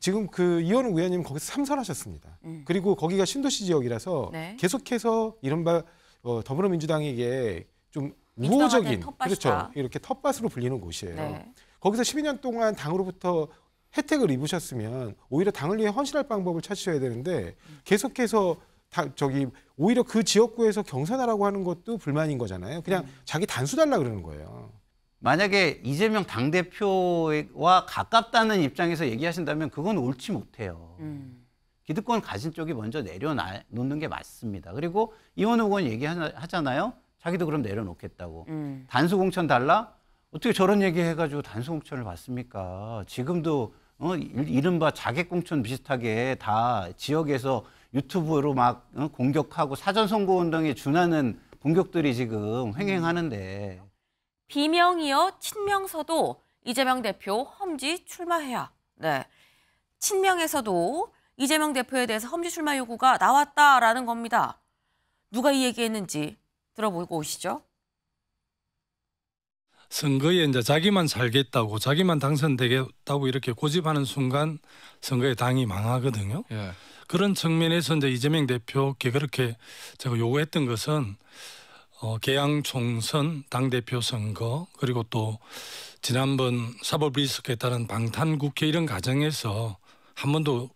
지금 그 이원우 의원님 거기서 삼선하셨습니다. 음. 그리고 거기가 신도시 지역이라서 네. 계속해서 이른바 어, 더불어민주당에게 좀 우호적인 그렇죠 이렇게 텃밭으로 불리는 곳이에요. 네. 거기서 12년 동안 당으로부터 혜택을 입으셨으면 오히려 당을 위해 헌신할 방법을 찾으셔야 되는데 음. 계속해서 다, 저기 오히려 그 지역구에서 경선하라고 하는 것도 불만인 거잖아요. 그냥 음. 자기 단수 달라 그러는 거예요. 만약에 이재명 당대표와 가깝다는 입장에서 얘기하신다면 그건 옳지 못해요. 음. 기득권 가진 쪽이 먼저 내려놓는 게 맞습니다. 그리고 이원호 의원 얘기하잖아요. 자기도 그럼 내려놓겠다고. 음. 단수공천 달라? 어떻게 저런 얘기 해가지고 단수공천을 받습니까? 지금도 어, 이른바 자객공천 비슷하게 다 지역에서 유튜브로 막 어, 공격하고 사전선거운동에 준하는 공격들이 지금 음. 횡행하는데 비명이어 친명서도 이재명 대표 험지 출마해야. 네. 친명에서도 이재명 대표에 대해서 험지 출마 요구가 나왔다라는 겁니다. 누가 이 얘기했는지 들어보고 오시죠. 선거에 이제 자기만 살겠다고 자기만 당선되겠다고 이렇게 고집하는 순간 선거에 당이 망하거든요. 예. 그런 측면에서 이제 이재명 대표께 그렇게 제가 요구했던 것은 어, 개항 총선 당대표 선거 그리고 또 지난번 사법 리스크에 따른 방탄 국회 이런 과정에서 한 번도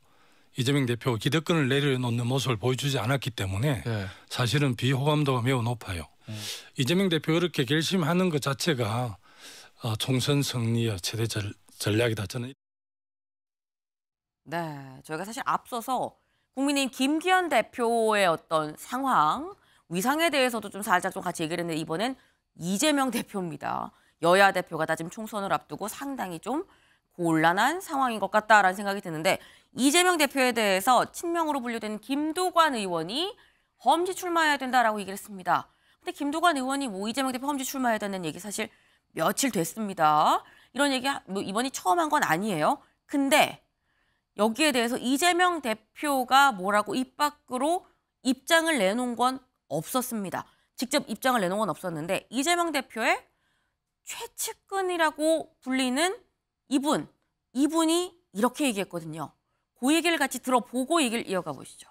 이재명 대표 기득권을 내려놓는 모습을 보여주지 않았기 때문에 네. 사실은 비호감도가 매우 높아요. 네. 이재명 대표 이렇게 결심하는 것 자체가 어, 총선 승리의 최대 전, 전략이다 저는. 네, 저희가 사실 앞서서 국민의힘 김기현 대표의 어떤 상황 위상에 대해서도 좀 살짝 좀 같이 얘기를 했는데 이번엔 이재명 대표입니다. 여야 대표가 다 지금 총선을 앞두고 상당히 좀 곤란한 상황인 것 같다라는 생각이 드는데 이재명 대표에 대해서 친명으로 분류된 김도관 의원이 험지 출마해야 된다라고 얘기를 했습니다. 근데 김도관 의원이 뭐 이재명 대표 험지 출마해야 된다는 얘기 사실 며칠 됐습니다. 이런 얘기 뭐 이번이 처음 한 건 아니에요. 근데 여기에 대해서 이재명 대표가 뭐라고 입 밖으로 입장을 내놓은 건 없었습니다. 직접 입장을 내놓은 건 없었는데 이재명 대표의 최측근이라고 불리는 이분, 이분이 이렇게 얘기했거든요. 그 얘기를 같이 들어보고 얘기를 이어가 보시죠.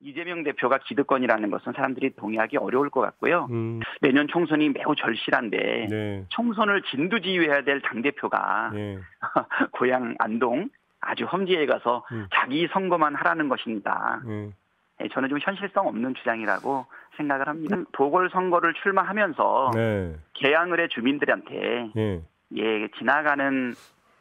이재명 대표가 기득권이라는 것은 사람들이 동의하기 어려울 것 같고요. 음. 내년 총선이 매우 절실한데 네. 총선을 진두지휘해야 될 당대표가 네. 고향 안동 아주 험지에 가서 음. 자기 선거만 하라는 것입니다. 음. 예, 저는 좀 현실성 없는 주장이라고 생각을 합니다. 보궐선거를 출마하면서 네. 개항을 해 주민들한테 네. 예 지나가는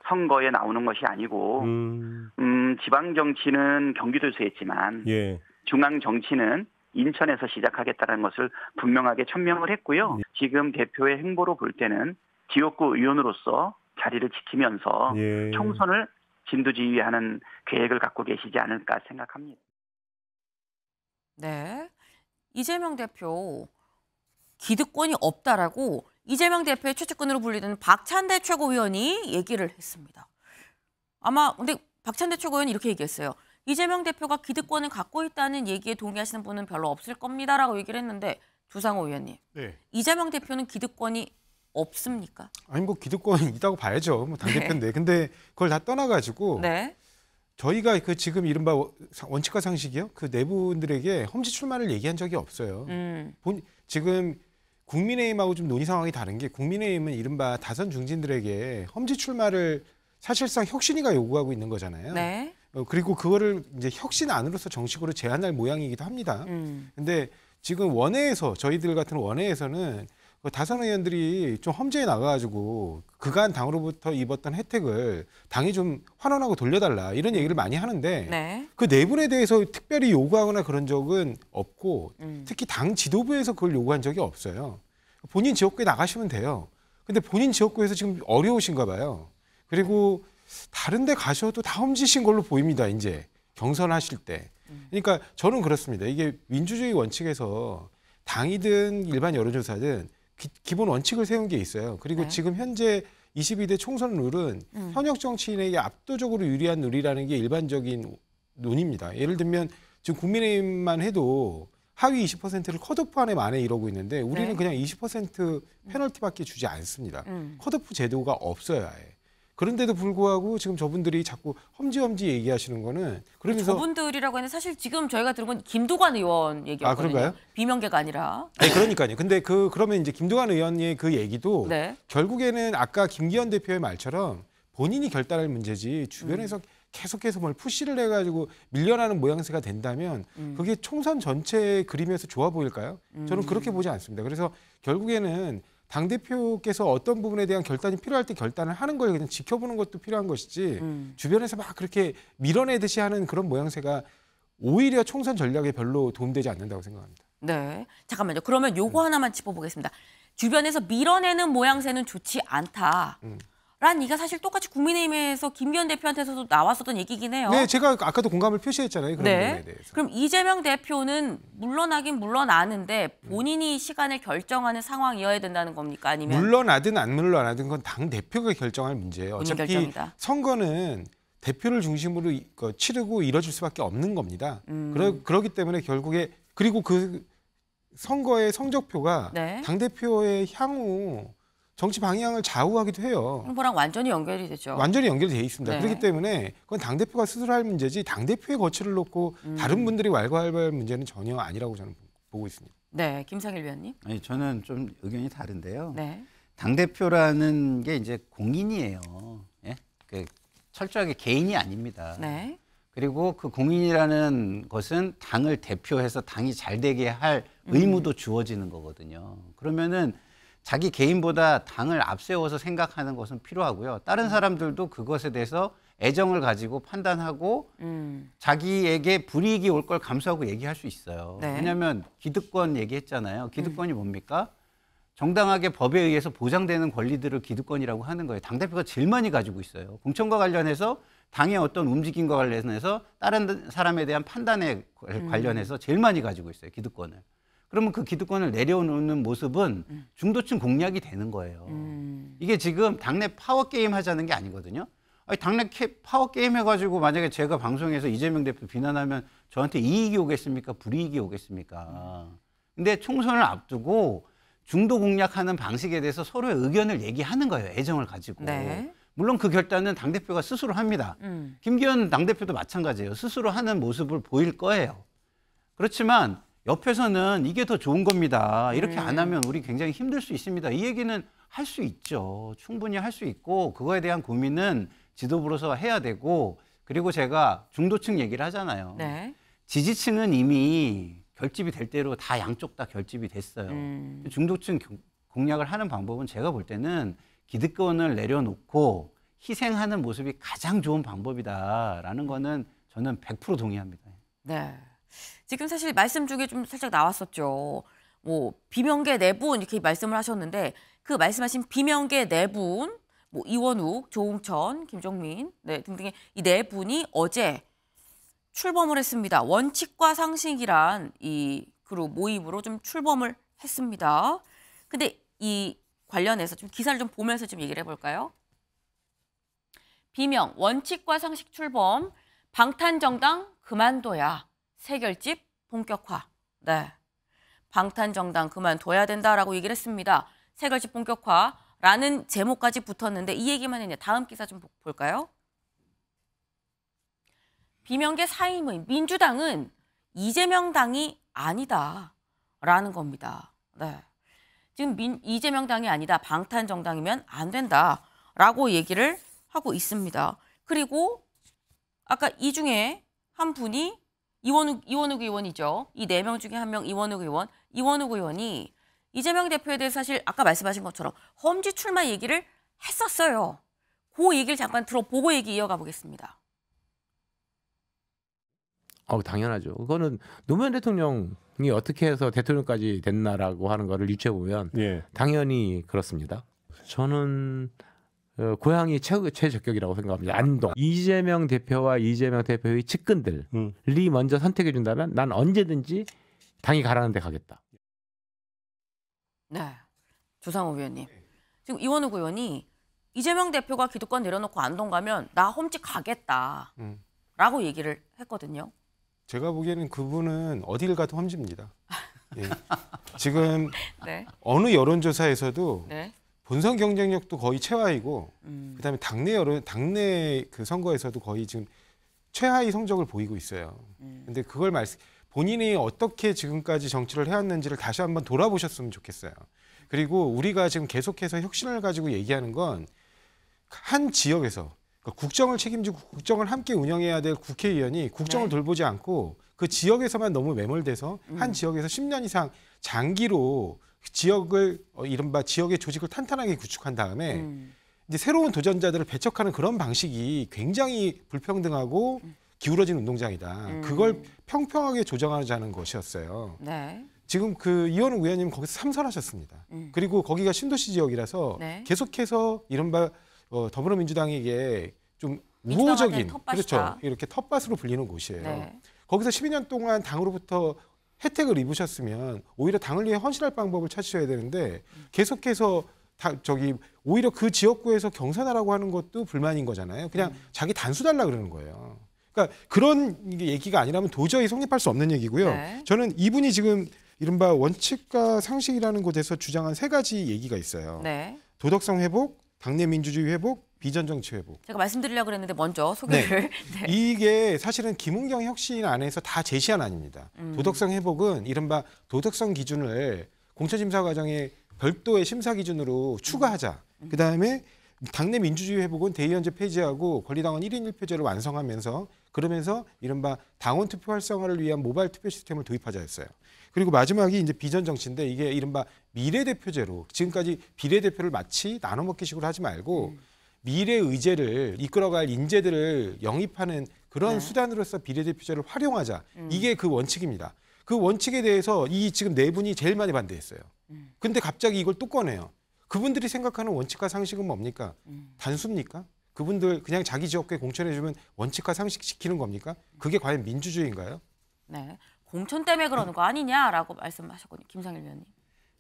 선거에 나오는 것이 아니고 음, 음 지방 정치는 경기도에서 했지만 예. 중앙 정치는 인천에서 시작하겠다는 것을 분명하게 천명을 했고요. 예. 지금 대표의 행보로 볼 때는 지역구 의원으로서 자리를 지키면서 예. 총선을 진두지휘하는 계획을 갖고 계시지 않을까 생각합니다. 네. 이재명 대표 기득권이 없다라고 이재명 대표의 최측근으로 불리는 박찬대 최고위원이 얘기를 했습니다. 아마 근데 박찬대 최고위원이 이렇게 얘기했어요. 이재명 대표가 기득권을 갖고 있다는 얘기에 동의하시는 분은 별로 없을 겁니다라고 얘기를 했는데 조상호 의원님. 네. 이재명 대표는 기득권이 없습니까? 아니 뭐 기득권이 있다고 봐야죠. 뭐 당대표인데. 네. 근데 그걸 다 떠나가지고 네. 저희가 그 지금 이른바 원칙과 상식이요 그 내부분들에게 험지 출마를 얘기한 적이 없어요. 음. 본, 지금 국민의힘하고 좀 논의 상황이 다른 게 국민의힘은 이른바 다선 중진들에게 험지 출마를 사실상 혁신위가 요구하고 있는 거잖아요. 네. 어, 그리고 그거를 이제 혁신 안으로서 정식으로 제안할 모양이기도 합니다. 음. 근데 지금 원외에서 저희들 같은 원외에서는 그 다산 의원들이 좀 험지에 나가가지고 그간 당으로부터 입었던 혜택을 당이 좀 환원하고 돌려달라 이런 얘기를 많이 하는데 네. 그 내분에 대해서 특별히 요구하거나 그런 적은 없고 음. 특히 당 지도부에서 그걸 요구한 적이 없어요. 본인 지역구에 나가시면 돼요. 근데 본인 지역구에서 지금 어려우신가 봐요. 그리고 다른 데 가셔도 다 험지신 걸로 보입니다. 이제 경선하실 때. 음. 그러니까 저는 그렇습니다. 이게 민주주의 원칙에서 당이든 일반 여론조사든 기, 본 원칙을 세운 게 있어요. 그리고 네. 지금 현재 22대 총선 룰은 음. 현역 정치인에게 압도적으로 유리한 룰이라는 게 일반적인 논입니다. 예를 들면 지금 국민의힘만 해도 하위 20%를 컷오프 안에 만에 이러고 있는데 우리는 네. 그냥 20% 음. 페널티밖에 주지 않습니다. 음. 컷오프 제도가 없어야 해. 그런데도 불구하고 지금 저분들이 자꾸 험지험지 얘기하시는 거는 그러면서 저분들이라고 하는데 사실 지금 저희가 들은 건김두관 의원 얘기거든요 아, 그런가요? 비명계가 아니라. 아니, 네, 그러니까요. 근데 그 그러면 이제 김두관 의원의 그 얘기도 네. 결국에는 아까 김기현 대표의 말처럼 본인이 결단할 문제지 주변에서 음. 계속해서 뭘 푸시를 해가지고 밀려나는 모양새가 된다면 음. 그게 총선 전체의 그림에서 좋아 보일까요? 저는 음. 그렇게 보지 않습니다. 그래서 결국에는 당 대표께서 어떤 부분에 대한 결단이 필요할 때 결단을 하는 걸 그냥 지켜보는 것도 필요한 것이지 음. 주변에서 막 그렇게 밀어내듯이 하는 그런 모양새가 오히려 총선 전략에 별로 도움되지 않는다고 생각합니다. 네, 잠깐만요. 그러면 요거 음. 하나만 짚어보겠습니다. 주변에서 밀어내는 모양새는 좋지 않다. 음. 란 얘기가 사실 똑같이 국민의힘에서 김기현 대표한테서도 나왔었던 얘기긴 해요. 네, 제가 아까도 공감을 표시했잖아요. 그런 네. 대해서. 그럼 이재명 대표는 물러나긴 물러나는데 본인이 시간을 결정하는 상황이어야 된다는 겁니까? 아니면 물러나든 안 물러나든 건 당 대표가 결정할 문제예요. 어차피 결정이다. 선거는 대표를 중심으로 그 치르고 이뤄질 수밖에 없는 겁니다. 음. 그러, 그렇기 때문에 결국에 그리고 그 선거의 성적표가 네. 당 대표의 향후 정치 방향을 좌우하기도 해요. 홍보랑 완전히 연결이 되죠. 완전히 연결돼 있습니다. 네. 그렇기 때문에 그건 당 대표가 스스로 할 문제지 당 대표의 거취를 놓고 음. 다른 분들이 왈가왈부할 문제는 전혀 아니라고 저는 보고 있습니다. 네, 김상일 위원님. 아니 저는 좀 의견이 다른데요. 네. 당 대표라는 게 이제 공인이에요. 예? 그 철저하게 개인이 아닙니다. 네. 그리고 그 공인이라는 것은 당을 대표해서 당이 잘 되게 할 음. 의무도 음. 주어지는 거거든요. 그러면은 자기 개인보다 당을 앞세워서 생각하는 것은 필요하고요. 다른 음. 사람들도 그것에 대해서 애정을 가지고 판단하고 음. 자기에게 불이익이 올 걸 감수하고 얘기할 수 있어요. 네. 왜냐하면 기득권 얘기했잖아요. 기득권이 음. 뭡니까? 정당하게 법에 의해서 보장되는 권리들을 기득권이라고 하는 거예요. 당대표가 제일 많이 가지고 있어요. 공천과 관련해서 당의 어떤 움직임과 관련해서 다른 사람에 대한 판단에 음. 관련해서 제일 많이 가지고 있어요. 기득권을. 그러면 그 기득권을 내려놓는 모습은 음. 중도층 공략이 되는 거예요. 음. 이게 지금 당내 파워 게임 하자는 게 아니거든요. 아니, 당내 파워 게임 해가지고 만약에 제가 방송에서 이재명 대표 비난하면 저한테 이익이 오겠습니까? 불이익이 오겠습니까? 음. 근데 총선을 앞두고 중도 공략하는 방식에 대해서 서로의 의견을 얘기하는 거예요. 애정을 가지고. 네. 물론 그 결단은 당대표가 스스로 합니다. 음. 김기현 당대표도 마찬가지예요. 스스로 하는 모습을 보일 거예요. 그렇지만 옆에서는 이게 더 좋은 겁니다. 이렇게 음. 안 하면 우리 굉장히 힘들 수 있습니다. 이 얘기는 할 수 있죠. 충분히 할 수 있고 그거에 대한 고민은 지도부로서 해야 되고 그리고 제가 중도층 얘기를 하잖아요. 네. 지지층은 이미 결집이 될 대로 다 양쪽 다 결집이 됐어요. 음. 중도층 공략을 하는 방법은 제가 볼 때는 기득권을 내려놓고 희생하는 모습이 가장 좋은 방법이다라는 거는 저는 100% 동의합니다. 네. 지금 사실 말씀 중에 좀 살짝 나왔었죠. 뭐 비명계 내분 이렇게 말씀을 하셨는데 그 말씀하신 비명계 내분 뭐 이원욱, 조홍천, 김종민 네, 등등의 이 네 분이 어제 출범을 했습니다. 원칙과 상식이란 이 그룹 모임으로 좀 출범을 했습니다. 근데 이 관련해서 좀 기사를 좀 보면서 좀 얘기를 해볼까요? 비명, 원칙과 상식 출범, 방탄 정당 그만둬야. 세결집 본격화. 네. 방탄정당 그만둬야 된다라고 얘기를 했습니다. 세결집 본격화라는 제목까지 붙었는데 이 얘기만 했냐. 다음 기사 좀 볼까요? 비명계 사임의 민주당은 이재명 당이 아니다라는 겁니다. 네. 지금 민, 이재명 당이 아니다. 방탄정당이면 안 된다라고 얘기를 하고 있습니다. 그리고 아까 이 중에 한 분이 이원욱, 이원욱 의원이죠. 이 네 명 중에 한 명 이원욱 의원. 이원욱 의원이 이재명 대표에 대해 서 사실 아까 말씀하신 것처럼 험지 출마 얘기를 했었어요. 그 얘기를 잠깐 들어보고 얘기 이어가 보겠습니다. 어, 당연하죠. 그거는 노무현 대통령이 어떻게 해서 대통령까지 됐나라고 하는 거를 유추해 보면 예. 당연히 그렇습니다. 저는 어, 고향이 최, 최적격이라고 생각합니다. 안동. 이재명 대표와 이재명 대표의 측근들이 음. 먼저 선택해 준다면 난 언제든지 당이 가라는 데 가겠다. 네. 주상호 위원님. 지금 이원우 의원이 이재명 대표가 기득권 내려놓고 안동 가면 나 홈집 가겠다. 음. 라고 얘기를 했거든요. 제가 보기에는 그분은 어딜 가도 험집니다. 예. 지금 네. 어느 여론조사에서도 네. 본선 경쟁력도 거의 최하이고 음. 그다음에 당내 여론 당내 그 선거에서도 거의 지금 최하위 성적을 보이고 있어요. 음. 근데 그걸 말씀 본인이 어떻게 지금까지 정치를 해왔는지를 다시 한번 돌아보셨으면 좋겠어요. 그리고 우리가 지금 계속해서 혁신을 가지고 얘기하는 건 한 지역에서 그러니까 국정을 책임지고 국정을 함께 운영해야 될 국회의원이 국정을 네. 돌보지 않고 그 지역에서만 너무 매몰돼서 음. 한 지역에서 10년 이상 장기로 지역을 어, 이른바 지역의 조직을 탄탄하게 구축한 다음에 음. 이제 새로운 도전자들을 배척하는 그런 방식이 굉장히 불평등하고 음. 기울어진 운동장이다. 음. 그걸 평평하게 조정하자는 것이었어요. 네. 지금 그 이현우 의원님 거기서 삼선하셨습니다. 음. 그리고 거기가 신도시 지역이라서 네. 계속해서 이른바 어, 더불어민주당에게 좀 우호적인 그렇죠 이렇게 텃밭으로 불리는 곳이에요. 네. 거기서 12년 동안 당으로부터 혜택을 입으셨으면 오히려 당을 위해 헌신할 방법을 찾으셔야 되는데 계속해서 다 저기 오히려 그 지역구에서 경선하라고 하는 것도 불만인 거잖아요. 그냥 음. 자기 단수 달라 그러는 거예요. 그러니까 그런 얘기가 아니라면 도저히 성립할 수 없는 얘기고요. 네. 저는 이분이 지금 이른바 원칙과 상식이라는 곳에서 주장한 세 가지 얘기가 있어요. 네. 도덕성 회복, 당내 민주주의 회복, 비전 정치 회복. 제가 말씀드리려고 그랬는데 먼저 소개를. 네. 네. 이게 사실은 김은경 혁신 안에서 다 제시한 안입니다. 음. 도덕성 회복은 이른바 도덕성 기준을 공천심사 과정에 별도의 심사 기준으로 추가하자. 음. 음. 그다음에 당내 민주주의 회복은 대의원제 폐지하고 권리당원 1인 1표제를 완성하면서 그러면서 이른바 당원 투표 활성화를 위한 모바일 투표 시스템을 도입하자였어요. 그리고 마지막이 이제 비전 정치인데 이게 이른바 미래대표제로 지금까지 비례대표를 마치 나눠먹기식으로 하지 말고 음. 미래 의제를 이끌어갈 인재들을 영입하는 그런 네. 수단으로서 비례대표제를 활용하자. 음. 이게 그 원칙입니다. 그 원칙에 대해서 이 지금 네 분이 제일 많이 반대했어요. 음. 근데 갑자기 이걸 또 꺼내요. 그분들이 생각하는 원칙과 상식은 뭡니까? 음. 단수입니까? 그분들 그냥 자기 지역에 공천해주면 원칙과 상식 지키는 겁니까? 그게 과연 민주주의인가요? 네. 공천 때문에 그러는 거 아니냐라고 말씀하셨거든요. 김상일 위원님.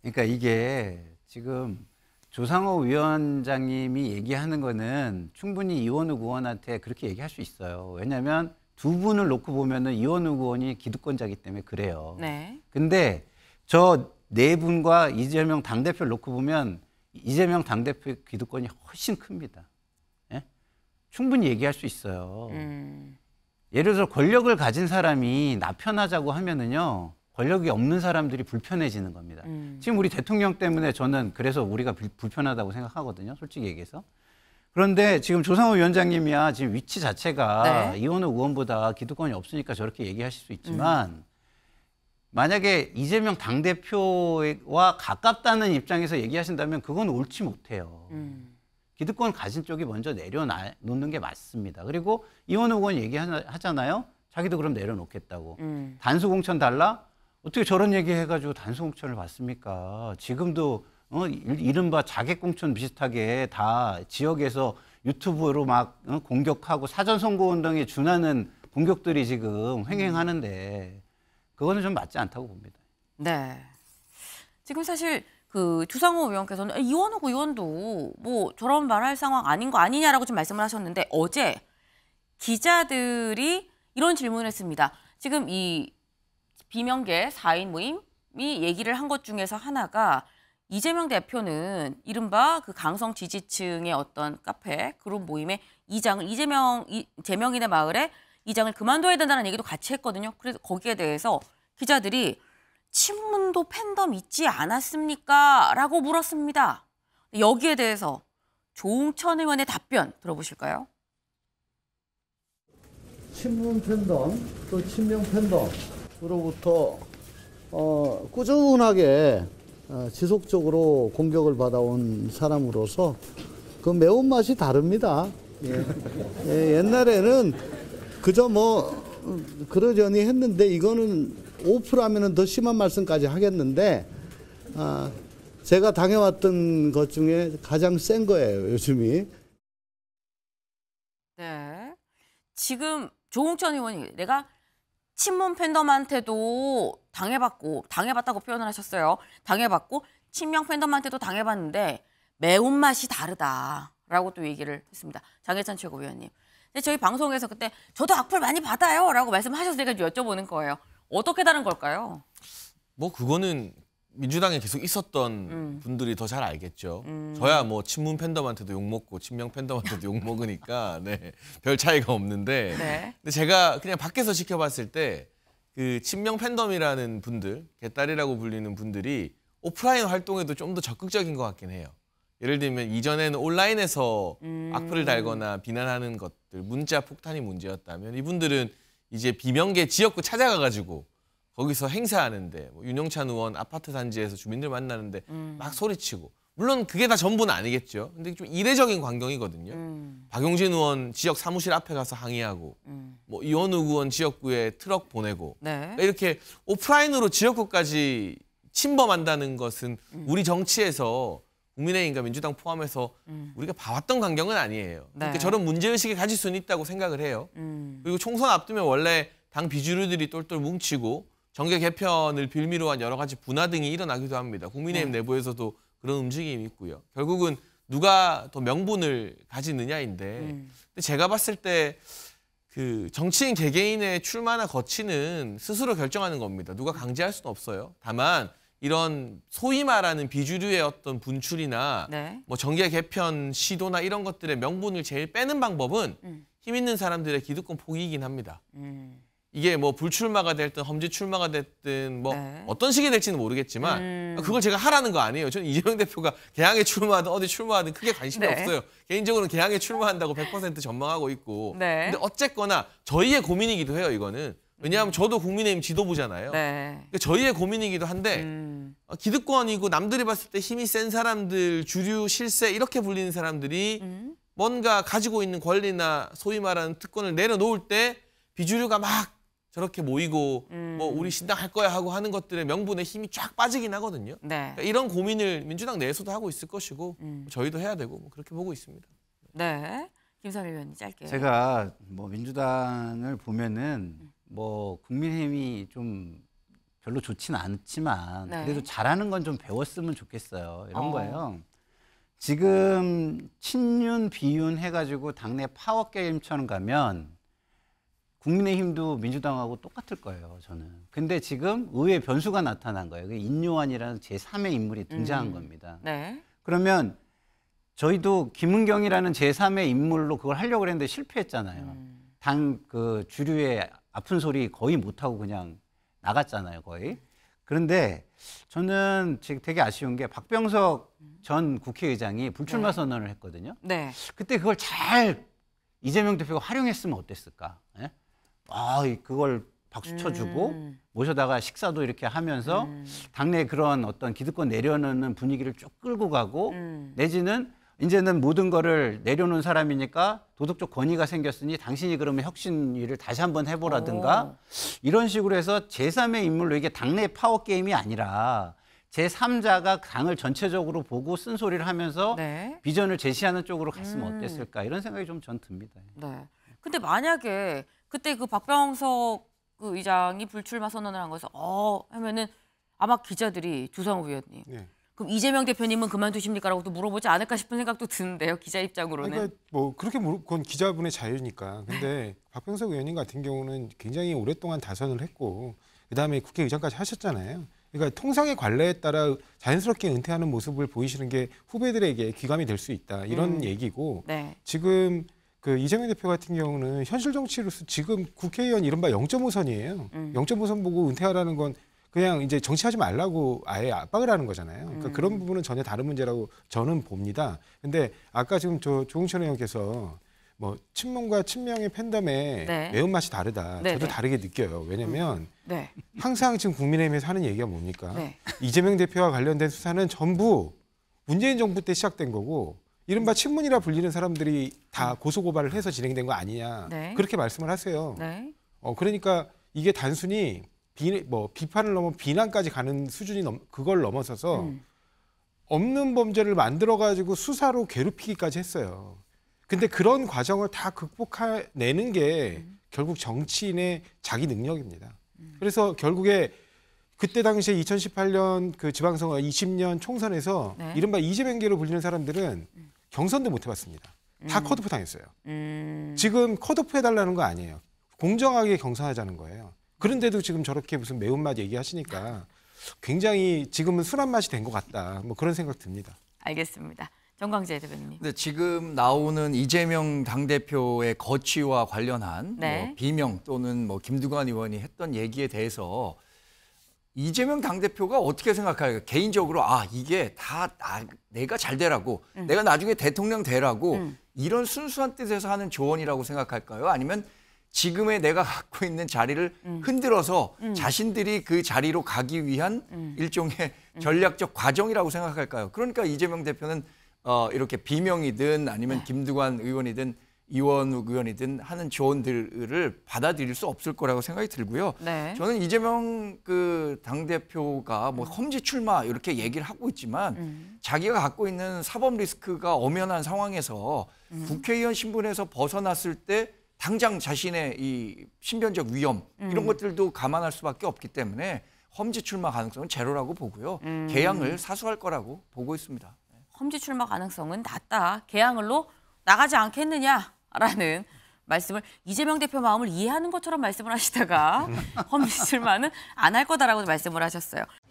그러니까 이게 지금 조상호 위원장님이 얘기하는 거는 충분히 이원우 의원한테 그렇게 얘기할 수 있어요. 왜냐하면 두 분을 놓고 보면은 이원우 의원이 기득권자기 때문에 그래요. 네. 근데 저 네 분과 이재명 당대표를 놓고 보면 이재명 당대표 기득권이 훨씬 큽니다. 예? 충분히 얘기할 수 있어요. 음. 예를 들어 권력을 가진 사람이 나편하자고 하면은요. 권력이 없는 사람들이 불편해지는 겁니다. 음. 지금 우리 대통령 때문에 저는 그래서 우리가 불편하다고 생각하거든요. 솔직히 얘기해서. 그런데 지금 조상호 위원장님이야 지금 위치 자체가 네. 이원우 의원보다 기득권이 없으니까 저렇게 얘기하실 수 있지만 음. 만약에 이재명 당대표와 가깝다는 입장에서 얘기하신다면 그건 옳지 못해요. 음. 기득권 가진 쪽이 먼저 내려놓는 게 맞습니다. 그리고 이원우 의원 얘기하잖아요. 자기도 그럼 내려놓겠다고. 음. 단수 공천 달라? 어떻게 저런 얘기 해가지고 단수공천을 받습니까? 지금도 어, 이른바 자객공천 비슷하게 다 지역에서 유튜브로 막 어, 공격하고 사전선거운동에 준하는 공격들이 지금 횡행하는데 그거는 좀 맞지 않다고 봅니다. 네. 지금 사실 그 주상호 의원께서는 아, 이원호 의원도 뭐 저런 말 할 상황 아닌 거 아니냐라고 좀 말씀을 하셨는데 어제 기자들이 이런 질문을 했습니다. 지금 이 비명계 4인 모임이 얘기를 한 것 중에서 하나가 이재명 대표는 이른바 그 강성 지지층의 어떤 카페 그런 모임에 이장을 이재명 이, 재명인의 마을에 이장을 그만둬야 된다는 얘기도 같이 했거든요. 그래서 거기에 대해서 기자들이 친문도 팬덤 있지 않았습니까? 라고 물었습니다. 여기에 대해서 조웅천 의원의 답변 들어보실까요? 친문 팬덤 또 친명 팬덤 로부터 어, 꾸준하게 어, 지속적으로 공격을 받아온 사람으로서 그 매운맛이 다릅니다. 예. 예, 옛날에는 그저 뭐 그러려니 했는데 이거는 오프라면은 더 심한 말씀까지 하겠는데 아, 제가 당해왔던 것 중에 가장 센 거예요 요즘이. 네. 지금 조홍천 의원이 내가 친문 팬덤한테도 당해봤고 당해봤다고 표현을 하셨어요. 당해봤고 친명 팬덤한테도 당해봤는데 매운맛이 다르다라고 또 얘기를 했습니다. 장혜찬 최고위원님. 저희 방송에서 그때 저도 악플 많이 받아요 라고 말씀하셔서 제가 여쭤보는 거예요. 어떻게 다른 걸까요? 뭐 그거는 민주당에 계속 있었던 음. 분들이 더 잘 알겠죠. 음. 저야 뭐 친문 팬덤한테도 욕 먹고 친명 팬덤한테도 욕 먹으니까 네별 차이가 없는데. 네. 근데 제가 그냥 밖에서 지켜봤을 때 그 친명 팬덤이라는 분들, 개딸이라고 불리는 분들이 오프라인 활동에도 좀 더 적극적인 것 같긴 해요. 예를 들면 이전에는 온라인에서 음. 악플을 달거나 비난하는 것들, 문자 폭탄이 문제였다면 이분들은 이제 비명계 지역구 찾아가가지고 거기서 행사하는데 뭐 윤영찬 의원 아파트 단지에서 주민들 만나는데 음. 막 소리치고 물론 그게 다 전부는 아니겠죠. 근데 좀 이례적인 광경이거든요. 음. 박용진 의원 지역 사무실 앞에 가서 항의하고 음. 뭐 이원우 의원 지역구에 트럭 보내고 네. 그러니까 이렇게 오프라인으로 지역구까지 침범한다는 것은 음. 우리 정치에서 국민의힘과 민주당 포함해서 음. 우리가 봐왔던 광경은 아니에요. 네. 그러니까 저런 문제의식을 가질 수는 있다고 생각을 해요. 음. 그리고 총선 앞두면 원래 당 비주류들이 똘똘 뭉치고 정계 개편을 빌미로 한 여러 가지 분화 등이 일어나기도 합니다. 국민의힘 네. 내부에서도 그런 움직임이 있고요. 결국은 누가 더 명분을 가지느냐인데 음. 제가 봤을 때 그 정치인 개개인의 출마나 거치는 스스로 결정하는 겁니다. 누가 강제할 수는 없어요. 다만 이런 소위 말하는 비주류의 어떤 분출이나 네. 뭐 정계 개편 시도나 이런 것들의 명분을 제일 빼는 방법은 음. 힘 있는 사람들의 기득권 포기이긴 합니다. 음. 이게 뭐 불출마가 됐든 험지 출마가 됐든 뭐 네. 어떤 식이 될지는 모르겠지만 음. 그걸 제가 하라는 거 아니에요. 저는 이재명 대표가 개항에 출마하든 어디 출마하든 크게 관심이 네. 없어요. 개인적으로는 개항에 출마한다고 100% 전망하고 있고. 네. 근데 어쨌거나 저희의 고민이기도 해요. 이거는. 왜냐하면 음. 저도 국민의힘 지도부잖아요. 네. 그러니까 저희의 고민이기도 한데 음. 어, 기득권이고 남들이 봤을 때 힘이 센 사람들, 주류, 실세 이렇게 불리는 사람들이 음. 뭔가 가지고 있는 권리나 소위 말하는 특권을 내려놓을 때 비주류가 막 저렇게 모이고 뭐 음. 뭐 우리 신당 할 거야 하고 하는 것들의 명분에 힘이 쫙 빠지긴 하거든요. 네. 그러니까 이런 고민을 민주당 내에서도 하고 있을 것이고 음. 뭐 저희도 해야 되고 뭐 그렇게 보고 있습니다. 네. 김선일 의원님 짧게. 제가 뭐 민주당을 보면은 뭐 국민의힘이 좀 별로 좋지는 않지만 네. 그래도 잘하는 건 좀 배웠으면 좋겠어요. 이런 어. 거예요. 지금 친윤 비윤 해가지고 당내 파워 게임처럼 가면 국민의힘도 민주당하고 똑같을 거예요, 저는. 근데 지금 의회 변수가 나타난 거예요. 그 인요한이라는 제3의 인물이 등장한 음. 겁니다. 네. 그러면 저희도 김은경이라는 제3의 인물로 그걸 하려고 했는데 실패했잖아요. 음. 당그 주류의 아픈 소리 거의 못하고 그냥 나갔잖아요, 거의. 그런데 저는 지금 되게 아쉬운 게 박병석 전 국회의장이 불출마 네. 선언을 했거든요. 네. 그때 그걸 잘 이재명 대표가 활용했으면 어땠을까? 예? 아, 그걸 박수 쳐주고 음. 모셔다가 식사도 이렇게 하면서 음. 당내 그런 어떤 기득권 내려놓는 분위기를 쭉 끌고 가고 음. 내지는 이제는 모든 거를 내려놓은 사람이니까 도덕적 권위가 생겼으니 당신이 그러면 혁신 일을 다시 한번 해보라든가 오. 어. 이런 식으로 해서 제3의 인물로 이게 당내 파워 게임이 아니라 제3자가 당을 전체적으로 보고 쓴소리를 하면서 네. 비전을 제시하는 쪽으로 갔으면 음. 어땠을까 이런 생각이 좀 전 듭니다. 네. 근데 만약에 그때 그 박병석 그 의장이 불출마 선언을 한 거에서 어 하면은 아마 기자들이 조상우 위원님 네. 예. 그럼 이재명 대표님은 그만두십니까라고 또 물어보지 않을까 싶은 생각도 드는데요 기자 입장으로는 그러니까 뭐 그렇게 물어 그건 기자분의 자유니까 근데 박병석 의원님 같은 경우는 굉장히 오랫동안 다선을 했고 그다음에 국회의장까지 하셨잖아요 그러니까 통상의 관례에 따라 자연스럽게 은퇴하는 모습을 보이시는 게 후배들에게 귀감이 될 수 있다 이런 음. 얘기고 네. 지금 그 이재명 대표 같은 경우는 현실 정치로서 지금 국회의원 이른바 0.5선이에요. 음. 0.5선 보고 은퇴하라는 건 그냥 이제 정치하지 말라고 아예 압박을 하는 거잖아요. 그러니까 음. 그런 부분은 전혀 다른 문제라고 저는 봅니다. 근데 아까 지금 저조홍철 의원께서 뭐 친문과 친명의 팬덤의 네. 매운맛이 다르다. 네, 저도 네. 다르게 느껴요. 왜냐면 음. 네. 항상 지금 국민의힘에서 하는 얘기가 뭡니까? 네. 이재명 대표와 관련된 수사는 전부 문재인 정부 때 시작된 거고 이른바 친문이라 불리는 사람들이 다 고소고발을 해서 진행된 거 아니냐 네. 그렇게 말씀을 하세요. 네. 어 그러니까 이게 단순히 비, 뭐 비판을 넘어 비난까지 가는 수준이 넘, 그걸 넘어서서 음. 없는 범죄를 만들어 가지고 수사로 괴롭히기까지 했어요. 근데 그런 과정을 다 극복해내는 게 음. 결국 정치인의 자기 능력입니다. 음. 그래서 결국에 그때 당시에 2018년 그 지방선거 20년 총선에서 네. 이른바 이재명계로 불리는 사람들은 음. 경선도 못 해봤습니다. 다 음. 컷오프 당했어요. 음. 지금 컷오프 해달라는 거 아니에요. 공정하게 경선하자는 거예요. 그런데도 지금 저렇게 무슨 매운맛 얘기하시니까 굉장히 지금은 술한 맛이 된 것 같다. 뭐 그런 생각 듭니다. 알겠습니다. 정광재 대변님 네, 지금 나오는 이재명 당대표의 거취와 관련한 뭐 네. 뭐 비명 또는 뭐 김두관 의원이 했던 얘기에 대해서 이재명 당대표가 어떻게 생각할까? 요 개인적으로 아 이게 다 나, 내가 잘 되라고 응. 음. 내가 나중에 대통령 되라고 응. 음. 이런 순수한 뜻에서 하는 조언이라고 생각할까요? 아니면 지금의 내가 갖고 있는 자리를 응. 음. 흔들어서 자신들이 그 자리로 가기 위한 일종의 전략적 과정이라고 생각할까요? 그러니까 이재명 대표는 어, 이렇게 비명이든 아니면 네. 김두관 의원이든 이원 의원이든 하는 조언들을 받아들일 수 없을 거라고 생각이 들고요. 네. 저는 이재명 그 당대표가 뭐 음. 험지 출마 이렇게 얘기를 하고 있지만 음. 자기가 갖고 있는 사법 리스크가 엄연한 상황에서 음. 국회의원 신분에서 벗어났을 때 당장 자신의 이 신변적 위험 음. 이런 것들도 감안할 수밖에 없기 때문에 험지 출마 가능성은 제로라고 보고요. 음. 개항을 사수할 거라고 보고 있습니다. 험지 출마 가능성은 낮다. 개항을로 나가지 않겠느냐 라는 말씀을 이재명 대표 마음을 이해하는 것처럼 말씀을 하시다가 허미술만은안 할 거다라고 말씀을 하셨어요.